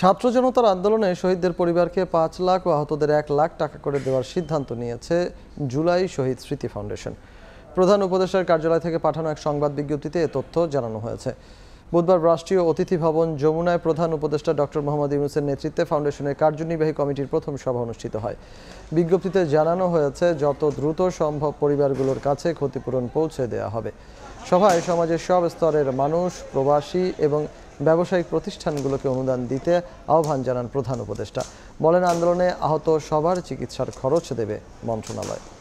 ছাত্র জনতার আন্দোলনে শহীদদের পরিবারকে পাঁচ লাখ ও আহতদের এক লাখ টাকা করে দেওয়ার সিদ্ধান্ত নিয়েছে জুলাই শহীদ স্মৃতি ফাউন্ডেশন প্রধান উপদেষ্টার কার্যালয় থেকে পাঠানো এক সংবাদ বিজ্ঞপ্তিতে এ তথ্য জানানো হয়েছে বুধবার রাষ্ট্রীয় অতিথি ভবন যমুনায় প্রধান উপদেষ্টা ডক্টর মোহাম্মদ ইউনুসের নেতৃত্বে ফাউন্ডেশনের কার্যনির্বাহী কমিটির প্রথম সভা অনুষ্ঠিত হয় বিজ্ঞপ্তিতে জানানো হয়েছে যত দ্রুত সম্ভব পরিবারগুলোর কাছে ক্ষতিপূরণ পৌঁছে দেওয়া হবে সভায় সমাজের সব স্তরের মানুষ প্রবাসী এবং ব্যবসায়িক প্রতিষ্ঠানগুলোকে অনুদান দিতে আহ্বান জানান প্রধান উপদেষ্টা বলেন আন্দোলনে আহত সবার চিকিৎসার খরচ দেবে মন্ত্রণালয়